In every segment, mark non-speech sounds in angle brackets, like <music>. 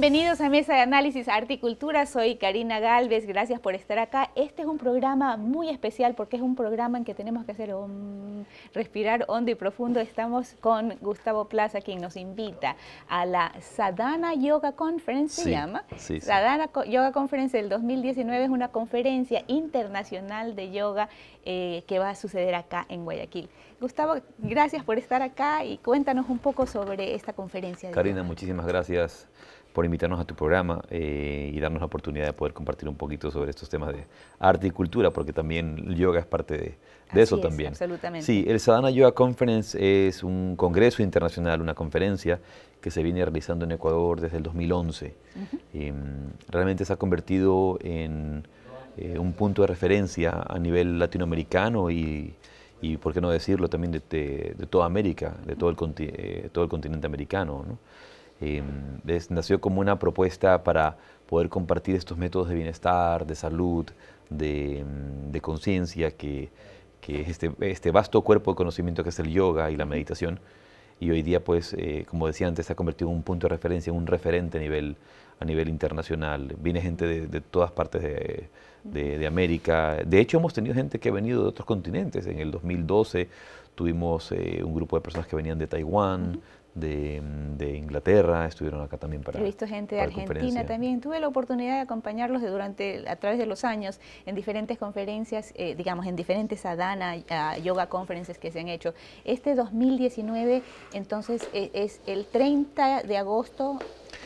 Bienvenidos a Mesa de Análisis Arte soy Karina Galvez, gracias por estar acá. Este es un programa muy especial porque es un programa en que tenemos que hacer un respirar hondo y profundo. Estamos con Gustavo Plaza, quien nos invita a la Sadhana Yoga Conference, se llama. Sí, sí. Sadhana Yoga Conference del 2019 es una conferencia internacional de yoga eh, que va a suceder acá en Guayaquil. Gustavo, gracias por estar acá y cuéntanos un poco sobre esta conferencia. Karina, muchísimas gracias por invitarnos a tu programa eh, y darnos la oportunidad de poder compartir un poquito sobre estos temas de arte y cultura, porque también el yoga es parte de, eso también. Sí, el Sadhana Yoga Conference es un congreso internacional, una conferencia que se viene realizando en Ecuador desde el 2011. Em, realmente se ha convertido en eh, un punto de referencia a nivel latinoamericano y, y por qué no decirlo, también de, de, toda América, de todo el, eh, todo el continente americano. ¿no? Em, nació como una propuesta para poder compartir estos métodos de bienestar, de salud, de, em, conciencia, que, es este, este, vasto cuerpo de conocimiento que es el yoga y la meditación. Y hoy día, pues, eh, como decía antes, se ha convertido en un punto de referencia, en un referente a nivel, a nivel internacional. Viene gente de, todas partes de, América. De hecho, hemos tenido gente que ha venido de otros continentes. En el 2012 tuvimos eh, un grupo de personas que venían de Taiwán de, Inglaterra, estuvieron acá también para... He visto gente de Argentina también, tuve la oportunidad de acompañarlos durante, a través de los años en diferentes conferencias, eh, digamos, en diferentes Adana Yoga Conferences que se han hecho. Este 2019, entonces, es, es el 30 de agosto,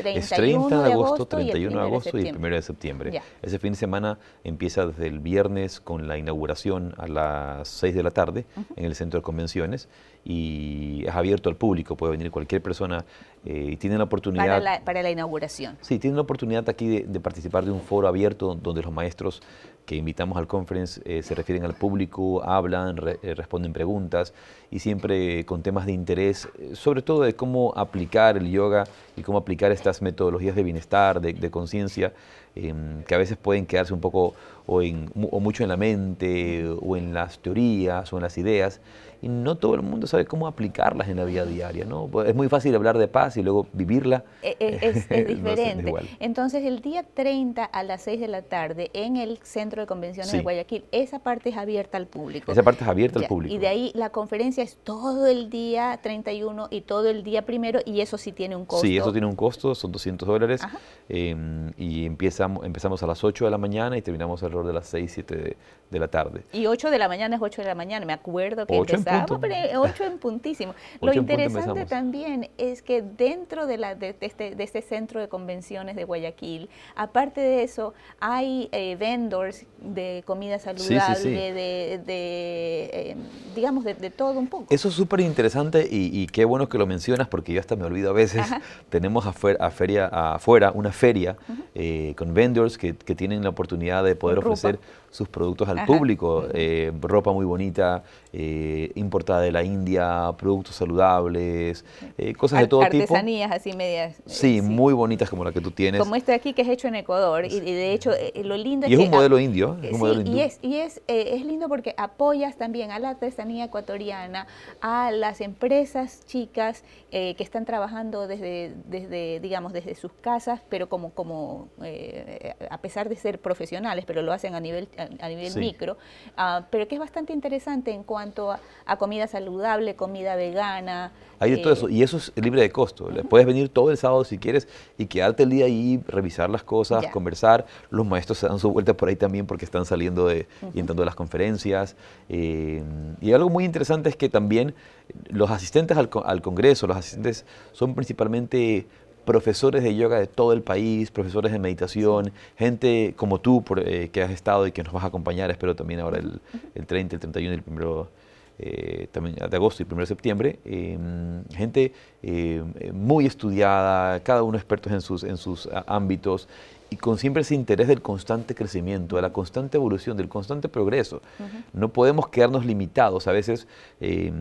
es 30 de agosto, 31 de agosto y el 1 de, septiembre. Ese fin de semana empieza desde el viernes con la inauguración a las 6 de la tarde en el centro de convenciones y es abierto al público, puede venir cualquier persona eh, y tiene la oportunidad... Para la, inauguración. Sí, tiene la oportunidad aquí de participar de un foro abierto donde los maestros que invitamos al conference eh, se refieren al público, hablan, eh, responden preguntas y siempre con temas de interés, eh, sobre todo de cómo aplicar el yoga y cómo aplicar estas metodologías de bienestar, de conciencia Em, que a veces pueden quedarse un poco o, en, mucho en la mente o en las teorías o en las ideas y no todo el mundo sabe cómo aplicarlas en la vida diaria, ¿no? Pues, es muy fácil hablar de paz y luego vivirla. E, e, <laughs> es, diferente. Entonces, el día 30 a las 6 de la tarde en el Centro de Convenciones de Guayaquil, esa parte es abierta al público. Esa parte es abierta al público. Y de ahí la conferencia es todo el día 31 y todo el día primero y eso sí tiene un costo. Sí, eso tiene un costo, son 200 dólares em, y empieza empezamos, a las 8 de la mañana y terminamos alrededor de las 6, 7 de, la tarde. Y 8 de la mañana es 8 de la mañana, me acuerdo que empezamos, 8 en puntísimo. <laughs> Lo interesante también es que dentro de, este, de, este, centro de convenciones de Guayaquil, aparte de eso, hay eh, vendors de comida saludable, de, em, digamos, de, todo un poco. Eso es súper interesante y, qué bueno que lo mencionas porque yo hasta me olvido a veces. Tenemos afuera, a feria, afuera una feria eh, con vendors que, tienen la oportunidad de poder ofrecer sus productos al público, eh, ropa muy bonita, eh, importada de la India, productos saludables, eh, cosas de todo tipo. Artesanías así medias. Sí, muy bonitas como la que tú tienes. Como este aquí que es hecho en Ecuador y, de hecho lo lindo es, que... es un modelo indio. y, es, y es, es lindo porque apoyas también a la artesanía ecuatoriana, a las empresas chicas que están trabajando desde, desde, digamos, desde sus casas, pero como, como a pesar de ser profesionales, pero lo hacen a nivel a nivel micro, ah, pero que es bastante interesante en cuanto a, comida saludable, comida vegana. Hay de todo eh, eso, y eso es libre de costo. Puedes venir todo el sábado si quieres y quedarte el día ahí, revisar las cosas, conversar. Los maestros se dan su vuelta por ahí también porque están saliendo de, y entrando a las conferencias. Eh, y algo muy interesante es que también los asistentes al, al Congreso, los asistentes son principalmente profesores de yoga de todo el país, profesores de meditación, gente como tú eh, que has estado y que nos vas a acompañar, espero también ahora el, 30, el 31 el primero eh, también de agosto y 1 de septiembre, em, gente eh, muy estudiada, cada uno expertos en sus, en sus ámbitos y con siempre ese interés del constante crecimiento, de la constante evolución, del constante progreso. No podemos quedarnos limitados. A veces, em,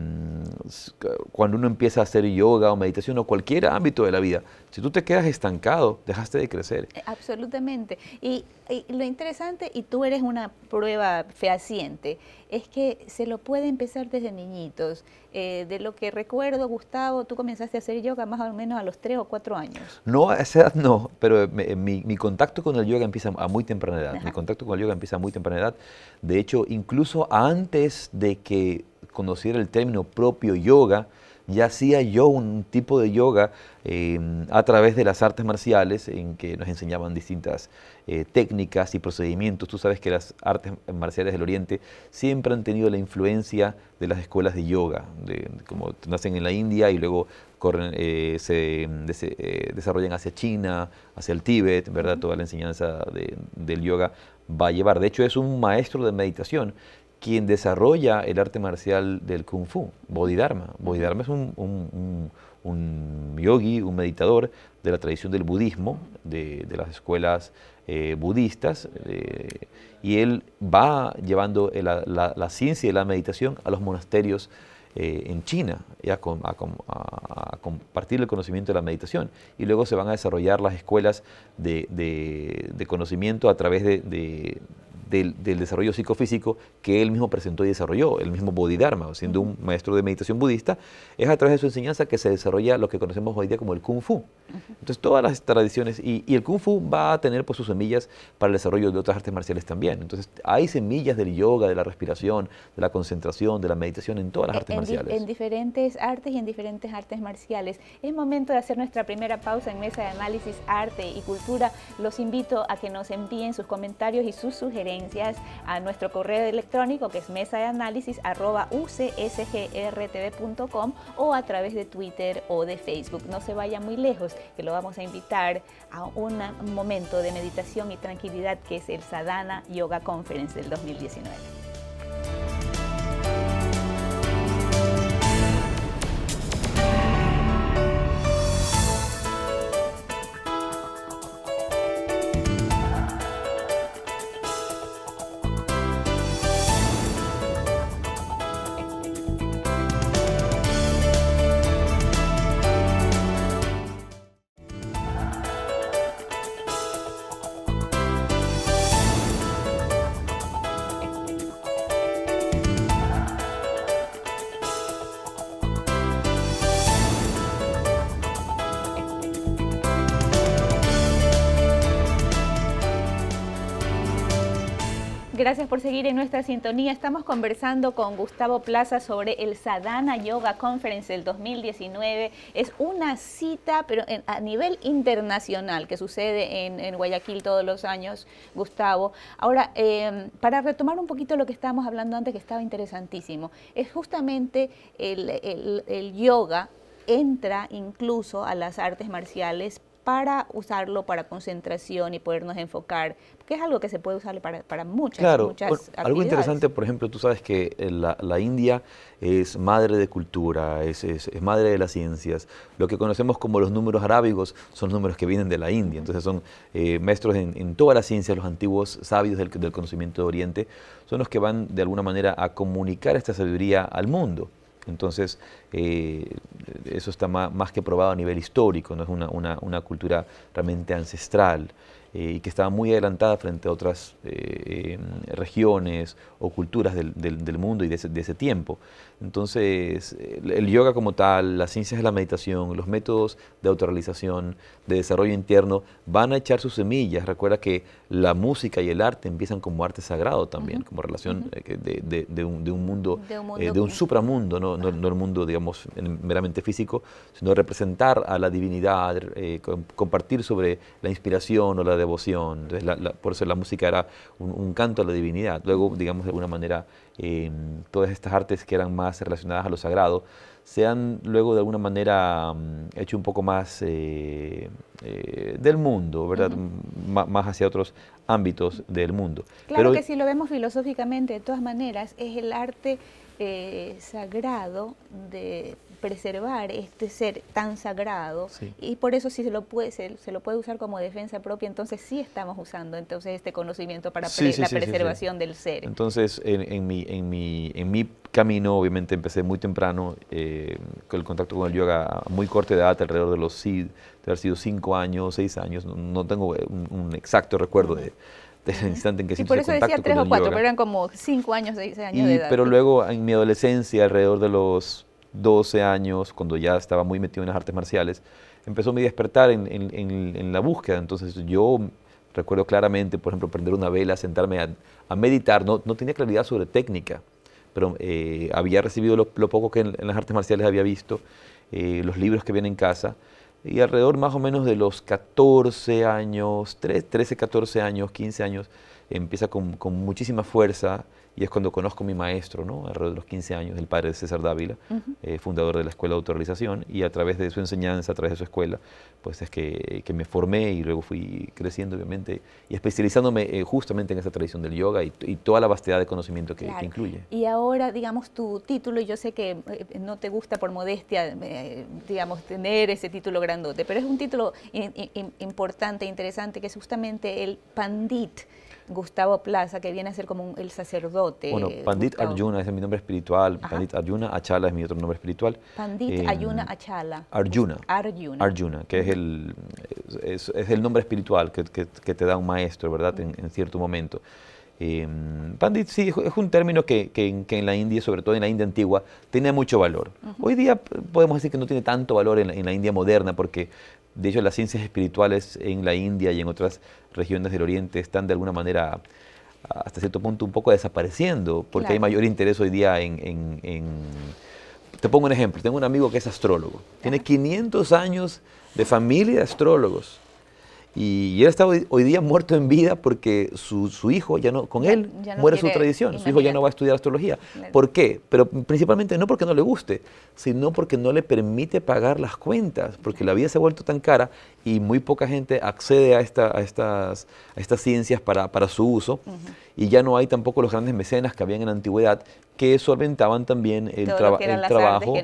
cuando uno empieza a hacer yoga o meditación o cualquier ámbito de la vida, si tú te quedas estancado, dejaste de crecer. Eh, absolutamente. Y, lo interesante, y tú eres una prueba fehaciente, es que se lo puede empezar desde niñitos. Eh, de lo que recuerdo, Gustavo, tú comenzaste a hacer yoga más o menos a los tres o cuatro años. No, a esa edad no, pero mi, mi contacto contacto con el yoga empieza a muy temprana edad. El contacto con el yoga empieza a muy temprana edad. De hecho, incluso antes de que conociera el término propio yoga, ya hacía yo un tipo de yoga em, a través de las artes marciales en que nos enseñaban distintas eh, técnicas y procedimientos. Tú sabes que las artes marciales del Oriente siempre han tenido la influencia de las escuelas de yoga, como nacen en la India y luego corren, eh, se em, eh, desarrollan hacia China, hacia el Tíbet, ¿verdad? Toda la enseñanza del yoga va a llevar. De hecho, es un maestro de meditación quien desarrolla el arte marcial del Kung Fu, Bodhidharma. Bodhidharma es un, un, un, yogi, un meditador de la tradición del budismo, de, las escuelas eh, budistas, eh, y él va llevando la, ciencia y la meditación a los monasterios eh, en China, ya a, compartir el conocimiento de la meditación. Y luego se van a desarrollar las escuelas de conocimiento a través de, del, desarrollo psicofísico que él mismo presentó y desarrolló, el mismo Bodhidharma, siendo un maestro de meditación budista, es a través de su enseñanza que se desarrolla lo que conocemos hoy día como el Kung Fu. Entonces, todas las tradiciones, y, el Kung Fu va a tener por pues, sus semillas para el desarrollo de otras artes marciales también. Entonces, hay semillas del yoga, de la respiración, de la concentración, de la meditación en todas las artes marciales. En diferentes artes y en diferentes artes marciales. Es momento de hacer nuestra primera pausa en Mesa de Análisis Arte y Cultura. Los invito a que nos envíen sus comentarios y sus sugerencias a nuestro correo electrónico que es mesa de análisis arroba ucsgrtv.com o a través de Twitter o de Facebook. No se vaya muy lejos, que lo vamos a invitar a un momento de meditación y tranquilidad que es el Sadhana Yoga Conference del 2019. gracias por seguir en nuestra sintonía. Estamos conversando con Gustavo Plaza sobre el Sadhana Yoga Conference del 2019. Es una cita, pero a nivel internacional, que sucede en, Guayaquil todos los años, Gustavo. Ahora, em, para retomar un poquito lo que estábamos hablando antes, que estaba interesantísimo, es justamente el, el yoga entra incluso a las artes marciales para usarlo para concentración y podernos enfocar, es algo que se puede usar para, para muchas, claro, Algo interesante, por ejemplo, tú sabes que la, India es madre de cultura, es, madre de las ciencias. Lo que conocemos como los números arábigos son números que vienen de la India, entonces son eh, maestros en, todas las ciencias, los antiguos sabios del, conocimiento de Oriente, son los que van de alguna manera a comunicar esta sabiduría al mundo. Entonces, eh, eso está más, que probado a nivel histórico, no es una, una cultura realmente ancestral. Eh, y que estaba muy adelantada frente a otras eh, em, regiones o culturas del, mundo y de ese tiempo. Entonces, el yoga como tal, las ciencias de la meditación, los métodos de autorrealización, de desarrollo interno, van a echar sus semillas. Recuerda que la música y el arte empiezan como arte sagrado también, como relación eh, de, un, mundo, de un, eh, supramundo, no, no, el mundo, digamos, meramente físico, sino representar a la divinidad, eh, compartir sobre la inspiración o la devoción. por eso la música era un, un canto a la divinidad. Luego, digamos, de alguna manera todas estas artes que eran más relacionadas a lo sagrado, se han luego de alguna manera mm, hecho un poco más eh, eh, del mundo, ¿verdad? Más hacia otros ámbitos del mundo. Claro que si lo vemos filosóficamente, de todas maneras, es el arte eh, sagrado de, preservar este ser tan sagrado y por eso si se lo puede se, lo puede usar como defensa propia entonces sí estamos usando entonces este conocimiento para la preservación del ser entonces en, en, mi en mi en mi camino obviamente empecé muy temprano eh, con el contacto con el yoga a muy corta edad alrededor de los sí de haber sido cinco años seis años no, tengo eh, un, exacto recuerdo de del instante en que sí, por eso decía tres o cuatro, pero eran como cinco años, seis años Pero luego en mi adolescencia, alrededor de los 12 años, cuando ya estaba muy metido en las artes marciales, empezó mi despertar en, la búsqueda. Entonces yo recuerdo claramente, por ejemplo, prender una vela, sentarme a, meditar, no, no, tenía claridad sobre técnica, pero eh, había recibido lo, poco que en, las artes marciales había visto, eh, los libros que vienen en casa, y alrededor más o menos de los 14 años, 13, 14 años, 15 años, empieza con muchísima fuerza y es cuando conozco a mi maestro, ¿no? alrededor de los 15 años, el padre de César Dávila, eh, fundador de la Escuela de autorización, y a través de su enseñanza, a través de su escuela, pues es que, me formé y luego fui creciendo, obviamente, y especializándome eh, justamente en esa tradición del yoga y, toda la vastedad de conocimiento que, incluye. Y ahora, digamos, tu título, yo sé que eh, no te gusta por modestia, digamos, tener ese título grandote, pero es un título importante, interesante, que es justamente el pandit Gustavo Plaza, que viene a ser como el sacerdote. Bueno, Pandit Arjuna ese es mi nombre espiritual, Pandit Arjuna Achala es mi otro nombre espiritual. Pandit em, Arjuna Achala. Arjuna. Arjuna. Arjuna, que es el, es, el nombre espiritual que, te da un maestro, ¿verdad? en, cierto momento. Em, pandit sí, es un término que, que, en la India, sobre todo en la India antigua, tenía mucho valor. Hoy día podemos decir que no tiene tanto valor en en la India moderna porque de hecho, las ciencias espirituales en la India y en otras regiones del Oriente están de alguna manera hasta cierto punto un poco desapareciendo, porque hay mayor interés hoy día en, en, Te pongo un ejemplo, tengo un amigo que es astrólogo, tiene 500 años de familia de astrólogos, y, él está hoy, día muerto en vida porque su, hijo, ya no con él, muere su tradición. Su hijo ya no va a estudiar astrología. ¿Por qué? Pero principalmente no porque no le guste, sino porque no le permite pagar las cuentas, porque la vida se ha vuelto tan cara y muy poca gente accede a, esta, a, estas, a estas ciencias para, su uso. Y ya no hay tampoco los grandes mecenas que habían en la antigüedad que solventaban también el, trabajo.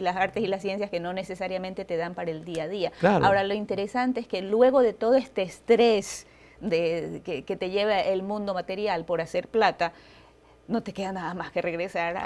las artes y las ciencias que no necesariamente te dan para el día a día. Ahora, lo interesante es que luego de todo este estrés que te lleva el mundo material por hacer plata, no te queda nada más que regresar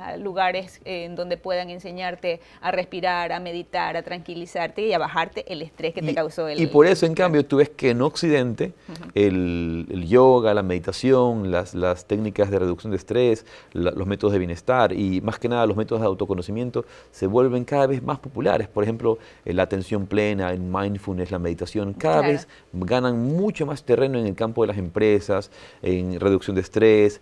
a, lugares eh, en donde puedan enseñarte a respirar, a meditar, a tranquilizarte y a bajarte el estrés que te causó el... Y por eso, en cambio, tú ves que en Occidente el, yoga, la meditación, las, técnicas de reducción de estrés, los métodos de bienestar y más que nada los métodos de autoconocimiento se vuelven cada vez más populares. Por ejemplo, eh, la atención plena, el mindfulness, la meditación, cada vez ganan mucho más terreno en el campo de las empresas, en reducción de estrés,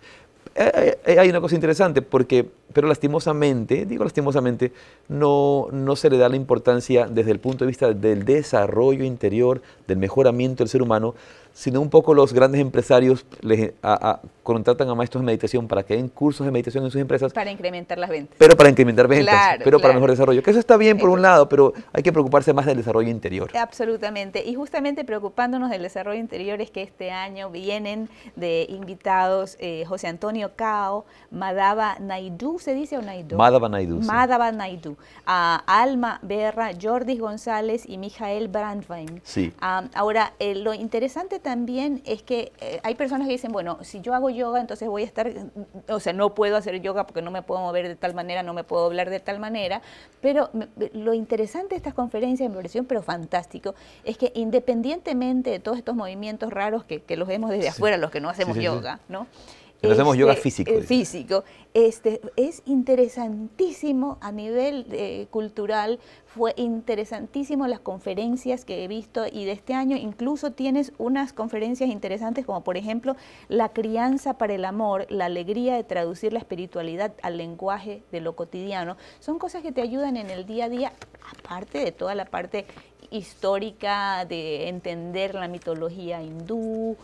eh, hay una cosa interesante, porque, pero lastimosamente, digo lastimosamente, no, no se le da la importancia desde el punto de vista del desarrollo interior, del mejoramiento del ser humano, sino un poco los grandes empresarios les, contratan a maestros de meditación para que den cursos de meditación en sus empresas. Para incrementar las ventas. Pero para incrementar ventas, pero para mejor desarrollo. Que eso está bien por un lado, pero hay que preocuparse más del desarrollo interior. Absolutamente. Y justamente preocupándonos del desarrollo interior es que este año vienen de invitados eh, José Antonio Cao, Madaba Naidu, ¿se dice o Naidu? Madaba Naidu. Madaba Naidu. A Alma Berra, Jordi González y Mijael Brandwein. Sí. Ah, ahora, eh, lo interesante también también es que eh, hay personas que dicen, bueno, si yo hago yoga, entonces voy a estar, o sea, no puedo hacer yoga porque no me puedo mover de tal manera, no me puedo hablar de tal manera, pero lo interesante de estas conferencias, mi pareció, pero fantástico, es que independientemente de todos estos movimientos raros que, los vemos desde afuera, los que no hacemos yoga, ¿no? Que hacemos yoga este, físico. físico. Este, es interesantísimo a nivel eh, cultural, fue interesantísimo las conferencias que he visto y de este año incluso tienes unas conferencias interesantes como por ejemplo la crianza para el amor, la alegría de traducir la espiritualidad al lenguaje de lo cotidiano. Son cosas que te ayudan en el día a día, aparte de toda la parte histórica, de entender la mitología hindú,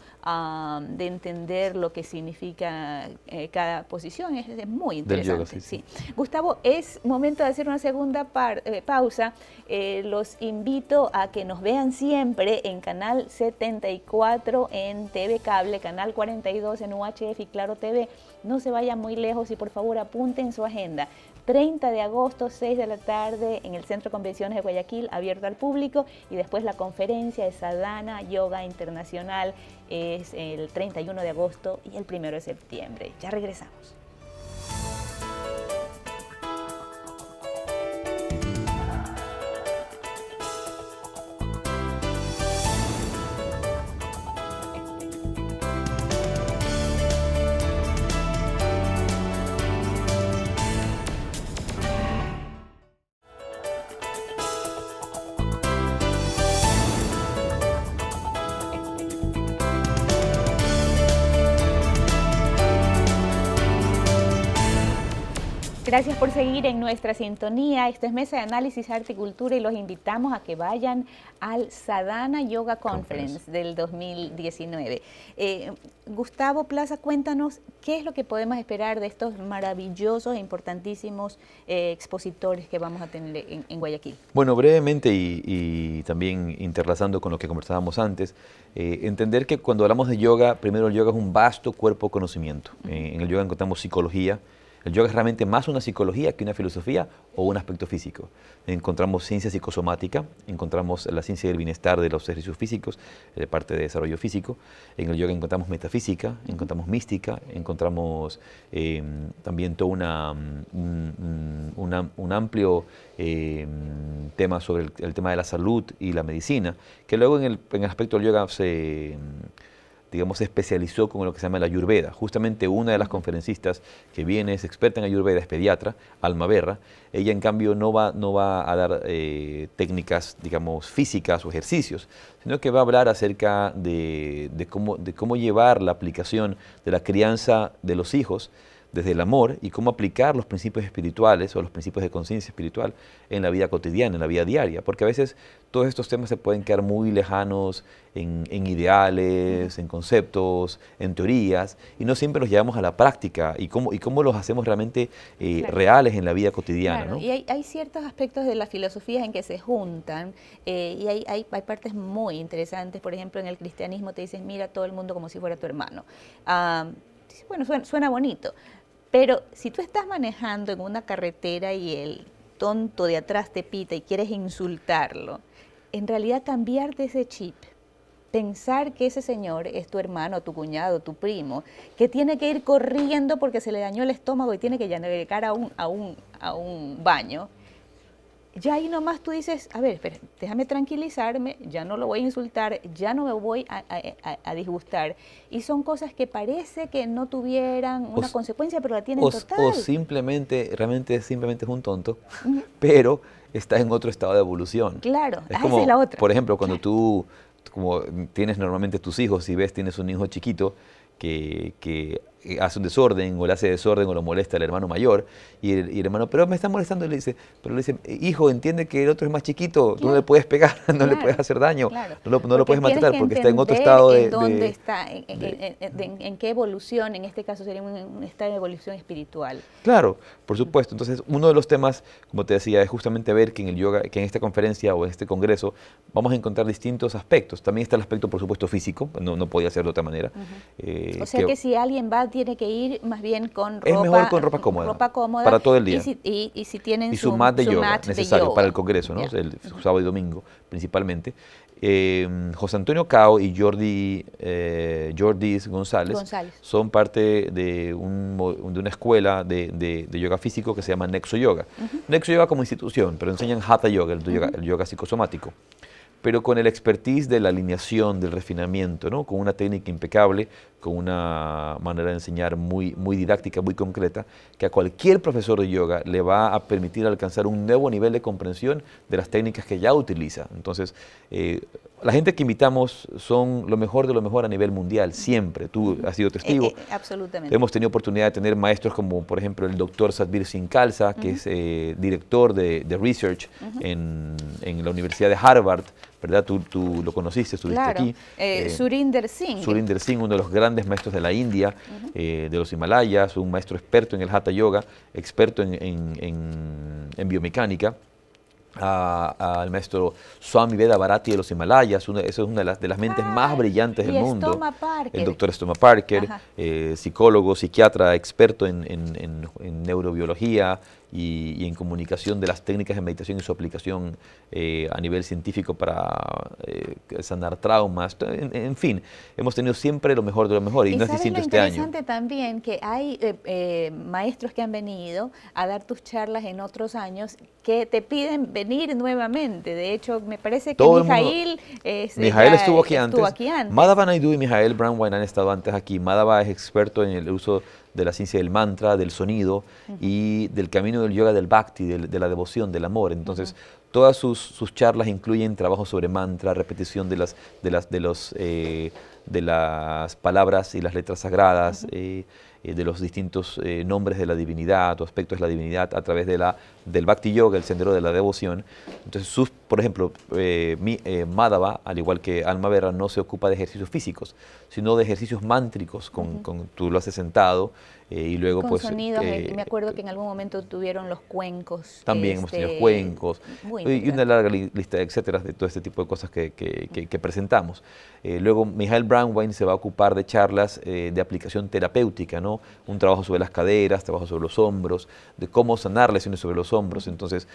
de entender lo que significa eh, cada posición. Es, es muy interesante. sí, Gustavo, es momento de hacer una segunda eh, pausa. Eh, los invito a que nos vean siempre en Canal 74 en TV Cable, Canal 42 en UHF y Claro TV. No se vayan muy lejos y por favor apunten su agenda. 30 de agosto, 6 de la tarde, en el Centro Convenciones de Guayaquil, abierto al público, y después la conferencia de Sadhana Yoga Internacional es el 31 de agosto y el 1 de septiembre. Ya regresamos. Gracias por seguir en nuestra sintonía. este es Mesa de Análisis, Arte y Cultura y los invitamos a que vayan al Sadhana Yoga Conference, del 2019. Eh, Gustavo Plaza, cuéntanos qué es lo que podemos esperar de estos maravillosos e importantísimos eh, expositores que vamos a tener en, Guayaquil. Bueno, brevemente y, también interlazando con lo que conversábamos antes, eh, entender que cuando hablamos de yoga, primero el yoga es un vasto cuerpo de conocimiento. en el yoga encontramos psicología, el yoga es realmente más una psicología que una filosofía o un aspecto físico. Encontramos ciencia psicosomática, encontramos la ciencia del bienestar de los ejercicios físicos, eh, de parte de desarrollo físico. En el yoga encontramos metafísica, encontramos mística, encontramos eh, también todo mm, mm, un, amplio eh, tema sobre el, tema de la salud y la medicina, que luego en el, en el aspecto del yoga se digamos, se especializó con lo que se llama la Ayurveda. Justamente una de las conferencistas que viene es experta en Ayurveda, es pediatra, Alma Ella, en cambio, no va, a dar eh, técnicas, digamos, físicas o ejercicios, sino que va a hablar acerca de, de, cómo, de cómo llevar la aplicación de la crianza de los hijos desde el amor y cómo aplicar los principios espirituales o los principios de conciencia espiritual en la vida cotidiana, en la vida diaria, porque a veces todos estos temas se pueden quedar muy lejanos en, ideales, en conceptos, en teorías, y no siempre los llevamos a la práctica y cómo, y cómo los hacemos realmente eh, reales en la vida cotidiana. Y hay, ciertos aspectos de las filosofías en que se juntan eh, y hay, hay, partes muy interesantes, por ejemplo, en el cristianismo te dices, mira todo el mundo como si fuera tu hermano. Ah, bueno, suena bonito, pero si tú estás manejando en una carretera y el tonto de atrás te pita y quieres insultarlo, en realidad cambiar de ese chip, pensar que ese señor es tu hermano, tu cuñado, tu primo, que tiene que ir corriendo porque se le dañó el estómago y tiene que llegar a un, a un, a un baño, ya ahí nomás tú dices, a ver, déjame tranquilizarme, ya no lo voy a insultar, ya no me voy a, disgustar. Y son cosas que parece que no tuvieran una consecuencia, pero la tienen o, total. O simplemente, realmente simplemente es un tonto, pero está en otro estado de evolución. Claro, es ah, la otra. Por ejemplo, cuando tú, como tienes normalmente tus hijos, y ves, tienes un hijo chiquito que, que hace un desorden o le hace desorden o lo molesta el hermano mayor y el, hermano, pero me está molestando, le dice, pero le dice, hijo, entiende que el otro es más chiquito, tú no le puedes pegar, <laughs> no le puedes hacer daño, no, no lo puedes matar porque está en otro estado de... En ¿Dónde está? En, qué evolución? En este caso sería un, estado de evolución espiritual. Claro, por supuesto. Entonces, uno de los temas, como te decía, es justamente ver que en el yoga, que en esta conferencia o en este congreso vamos a encontrar distintos aspectos. También está el aspecto, por supuesto, físico, no, podía ser de otra manera. Eh, o sea que, que si alguien va tiene que ir más bien con ropa... Es mejor con ropa cómoda. Para todo el día. Y si, tienen su, mat de yoga, necesario para el Congreso, ¿no? El sábado y domingo, principalmente. Eh, José Antonio Cao y Jordi eh, Jordis González, son parte de, una escuela de, yoga físico que se llama Nexo Yoga. Nexo Yoga como institución, pero enseñan Hatha Yoga, el, yoga, el yoga psicosomático pero con el expertise de la alineación, del refinamiento, ¿no? con una técnica impecable, con una manera de enseñar muy, muy didáctica, muy concreta, que a cualquier profesor de yoga le va a permitir alcanzar un nuevo nivel de comprensión de las técnicas que ya utiliza. Entonces, eh, la gente que invitamos son lo mejor de lo mejor a nivel mundial, siempre. Tú has sido testigo. Eh, eh, absolutamente. Hemos tenido oportunidad de tener maestros como, por ejemplo, el doctor Satvir sincalza que es director de, research en, en la Universidad de Harvard, ¿verdad? Tú, lo conociste, estuviste aquí. Eh, eh, Surinder Singh. Surinder Singh, uno de los grandes maestros de la India, eh, de los Himalayas, un maestro experto en el Hatha Yoga, experto en, biomecánica al maestro Swami Veda Barati de los Himalayas, es una de las, de las mentes más ah, brillantes del mundo. Parker. El doctor Stoma Parker, psicólogo, psiquiatra, experto en, en, en, en neurobiología, y, en comunicación de las técnicas de meditación y su aplicación eh, a nivel científico para eh, sanar traumas. En, fin, hemos tenido siempre lo mejor de lo mejor y, no es distinto este año. Es interesante también que hay eh, maestros que han venido a dar tus charlas en otros años que te piden venir nuevamente. De hecho, me parece que Mijael Mijail... estuvo aquí antes. Madaba y Mijael Brown han estado antes aquí. Madaba es experto en el uso de la ciencia del mantra, del sonido y del camino del yoga del bhakti, de la devoción, del amor. Entonces, todas sus, charlas incluyen trabajo sobre mantra, repetición eh, de las, palabras y las letras sagradas, eh, eh, de los distintos nombres de la divinidad o aspectos de la divinidad a través de la del Bhakti Yoga, el sendero de la devoción. Entonces, por ejemplo, eh, eh al igual que Alma Vera, no se ocupa de ejercicios físicos, sino de ejercicios mántricos. Con, tú lo haces sentado eh, y luego con pues... sonidos. Eh, me acuerdo que en algún momento tuvieron los cuencos. También hemos tenido este, cuencos. Y una larga lista, etcétera, de todo este tipo de cosas que, presentamos. luego, Michael Brownwine se va a ocupar de charlas de aplicación terapéutica, ¿no? Un trabajo sobre las caderas, trabajo sobre los hombros, de cómo sanar lesiones sobre los hombros hombros. Entonces,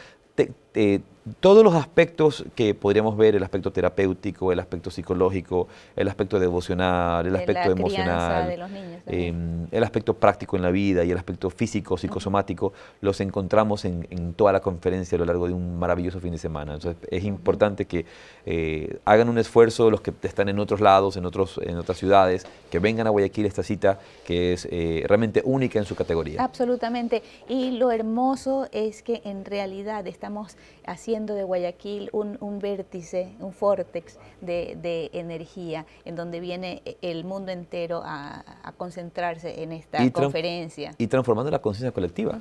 todos los aspectos que podríamos ver, el aspecto terapéutico, el aspecto psicológico, el aspecto devocional, el aspecto emocional, em, el aspecto práctico en la vida y el aspecto físico, psicosomático, los encontramos en, toda la conferencia a lo largo de un maravilloso fin de semana. Entonces es importante que eh, hagan un esfuerzo los que están en otros lados, en, otros, en otras ciudades, que vengan a Guayaquil esta cita que es eh, realmente única en su categoría. Absolutamente. Y lo hermoso es que en realidad estamos estamos haciendo de Guayaquil un, vértice, un fórtex de, energía, en donde viene e, el mundo entero a, concentrarse en esta conferencia. Y transformando la conciencia colectiva.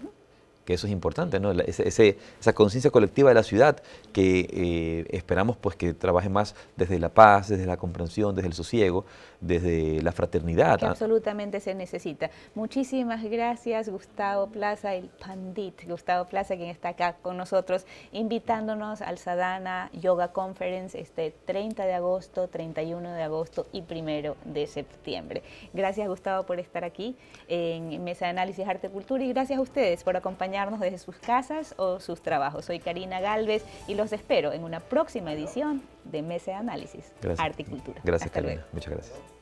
que eso es importante, ¿no? esa conciencia colectiva de la ciudad que eh, esperamos pues que trabaje más desde la paz, desde la comprensión, desde el sosiego, desde la fraternidad. ¿ah? absolutamente se necesita. Muchísimas gracias Gustavo Plaza, el pandit Gustavo Plaza, quien está acá con nosotros, invitándonos al Sadhana Yoga Conference este 30 de agosto, 31 de agosto y 1 de septiembre. Gracias Gustavo por estar aquí en Mesa de Análisis Arte y Cultura y gracias a ustedes por acompañarnos desde sus casas o sus trabajos. Soy Karina Galvez y los espero en una próxima edición de Mesa de Análisis, Arte y Cultura. Gracias, Carmen, Carolina. Muchas gracias.